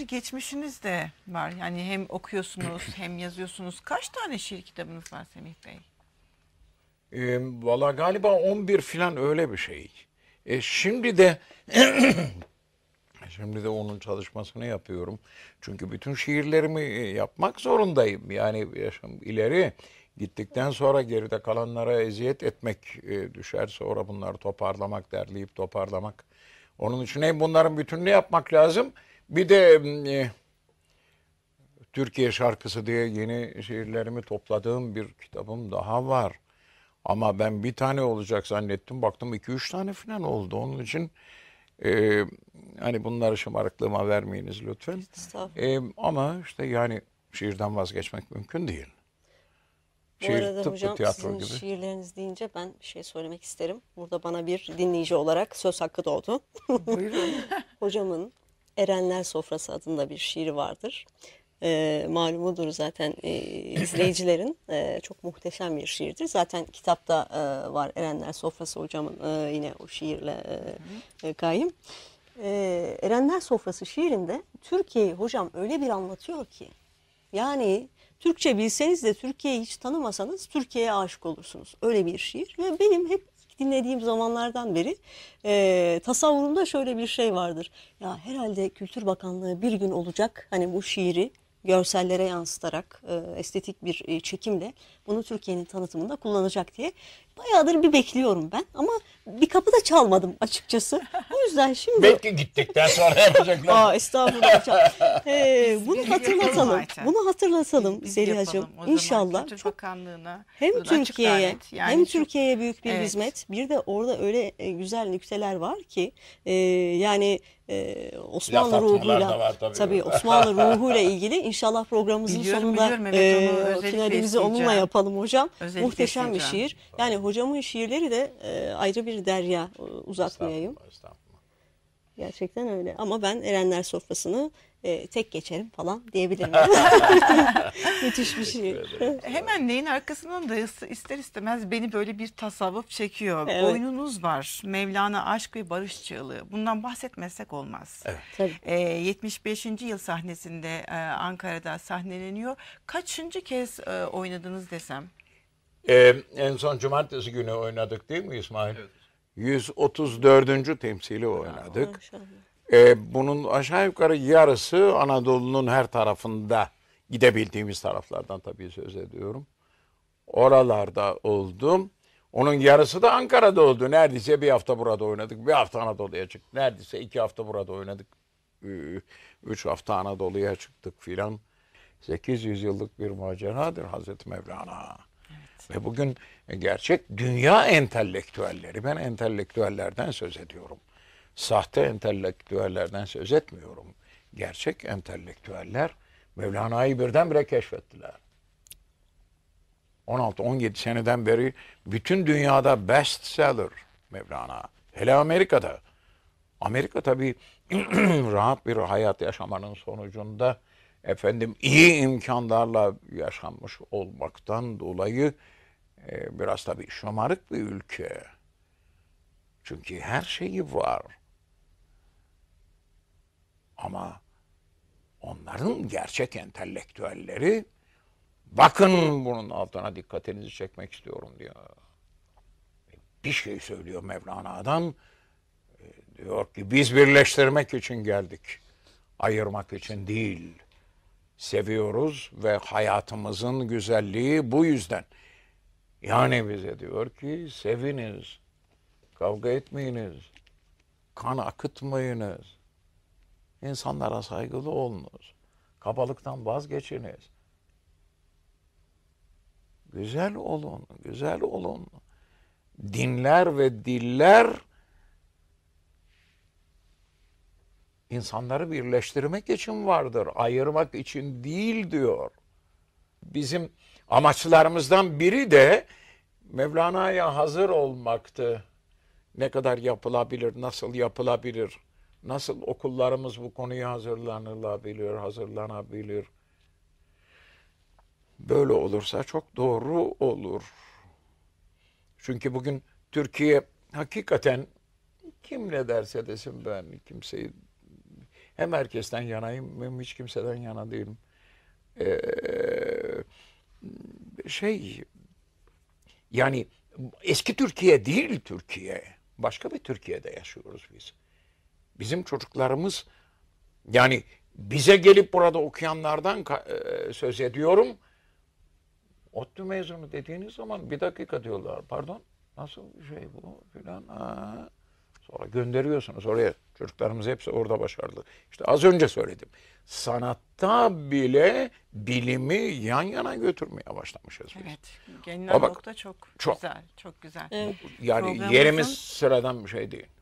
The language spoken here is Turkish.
bir geçmişiniz de var. Yani hem okuyorsunuz hem yazıyorsunuz. Kaç tane şiir kitabınız var Semih Bey? E, Valla galiba 11 filan öyle bir şey. E, şimdi de şimdi de onun çalışmasını yapıyorum. Çünkü bütün şiirlerimi e, yapmak zorundayım. Yani yaşam ileri gittikten sonra geride kalanlara eziyet etmek e, düşer. Sonra bunları toparlamak, derleyip toparlamak. Onun için hem bunların bütününü yapmak lazım bir de e, Türkiye şarkısı diye yeni şiirlerimi topladığım bir kitabım daha var. Ama ben bir tane olacak zannettim. Baktım iki üç tane falan oldu. Onun için e, hani bunları şımarıklığıma vermeyiniz lütfen. E, ama işte yani şiirden vazgeçmek mümkün değil. Şiir, Bu arada tıpkı hocam tiyatro sizin gibi. şiirleriniz deyince ben bir şey söylemek isterim. Burada bana bir dinleyici olarak söz hakkı doğdu. Buyurun. Hocamın Erenler Sofrası adında bir şiiri vardır. E, ee, malumudur zaten e, izleyicilerin. E, çok muhteşem bir şiirdir. Zaten kitapta e, var Erenler Sofrası hocamın e, yine o şiirle e, e, kayım. E, Erenler Sofrası şiirinde Türkiye'yi hocam öyle bir anlatıyor ki yani Türkçe bilseniz de Türkiye'yi hiç tanımasanız Türkiye'ye aşık olursunuz. Öyle bir şiir ve benim hep dinlediğim zamanlardan beri e, tasavvurumda şöyle bir şey vardır. Ya herhalde Kültür Bakanlığı bir gün olacak hani bu şiiri görsellere yansıtarak e, estetik bir e, çekimle bunu Türkiye'nin tanıtımında kullanacak diye Bayağıdır bir bekliyorum ben ama bir kapı da çalmadım açıkçası. O yüzden şimdi... Belki gittikten sonra yapacaklar. Aa estağfurullah. ee, bunu hatırlatalım. Bunu hatırlatalım Zeliha'cığım. İnşallah. Kültür Bakanlığı'na. Hem Türkiye'ye yani hem çok... Türkiye'ye büyük bir evet. hizmet. Bir de orada öyle e, güzel nükteler var ki e, yani ee, Osmanlı Laf ruhuyla var, tabii, tabii Osmanlı ruhuyla ilgili inşallah programımızın biliyorum, sonunda biliyorum, evet, e, finalimizi onunla yapalım hocam. Özellikle Muhteşem bir şiir. Yani hocamın şiirleri de e, ayrı bir derya e, uzatmayayım. Estağfurullah, estağfurullah. Gerçekten öyle ama ben Erenler Sofrası'nı e, tek geçerim falan diyebilirim. Müthiş bir şey. Hemen neyin arkasından da ister istemez beni böyle bir tasavvuf çekiyor. Evet. Oyununuz var. Mevlana Aşk ve Barış Çığlığı. Bundan bahsetmezsek olmaz. Evet. Tabii. E, 75. yıl sahnesinde e, Ankara'da sahneleniyor. Kaçıncı kez e, oynadınız desem? Ee, en son cumartesi günü oynadık değil mi İsmail? Evet. 134. temsili oynadık. Ee, bunun aşağı yukarı yarısı Anadolu'nun her tarafında gidebildiğimiz taraflardan tabii söz ediyorum. Oralarda oldum. Onun yarısı da Ankara'da oldu. Neredeyse bir hafta burada oynadık. Bir hafta Anadolu'ya çıktık. Neredeyse iki hafta burada oynadık. Üç hafta Anadolu'ya çıktık filan. 800 yıllık bir maceradır Hazreti Mevlana. Ve bugün e, gerçek dünya entelektüelleri, ben entelektüellerden söz ediyorum. Sahte entelektüellerden söz etmiyorum. Gerçek entelektüeller Mevlana'yı birdenbire keşfettiler. 16-17 seneden beri bütün dünyada bestseller Mevlana. Hele Amerika'da. Amerika tabii rahat bir hayat yaşamanın sonucunda efendim iyi imkanlarla yaşanmış olmaktan dolayı e, biraz tabii şımarık bir ülke. Çünkü her şeyi var. Ama onların gerçek entelektüelleri bakın bunun altına dikkatinizi çekmek istiyorum diyor. E, bir şey söylüyor Mevlana'dan. E, diyor ki biz birleştirmek için geldik. Ayırmak için değil.'' seviyoruz ve hayatımızın güzelliği bu yüzden. Yani bize diyor ki seviniz, kavga etmeyiniz, kan akıtmayınız, insanlara saygılı olunuz, kabalıktan vazgeçiniz. Güzel olun, güzel olun. Dinler ve diller insanları birleştirmek için vardır, ayırmak için değil diyor. Bizim amaçlarımızdan biri de Mevlana'ya hazır olmaktı. Ne kadar yapılabilir, nasıl yapılabilir, nasıl okullarımız bu konuya hazırlanılabilir, hazırlanabilir. Böyle olursa çok doğru olur. Çünkü bugün Türkiye hakikaten kim ne derse desin ben kimseyi hem herkesten yanayım hem hiç kimseden yana değilim. Ee, şey yani eski Türkiye değil Türkiye. Başka bir Türkiye'de yaşıyoruz biz. Bizim çocuklarımız yani bize gelip burada okuyanlardan e, söz ediyorum. ODTÜ mezunu dediğiniz zaman bir dakika diyorlar. Pardon nasıl bir şey bu filan sonra gönderiyorsunuz oraya. Çocuklarımız hepsi orada başarılı. İşte az önce söyledim. Sanatta bile bilimi yan yana götürmeye başlamışız biz. Evet. genel bak, nokta çok, çok güzel. Çok güzel. Evet. Yani Problemimizin... yerimiz sıradan bir şey değil.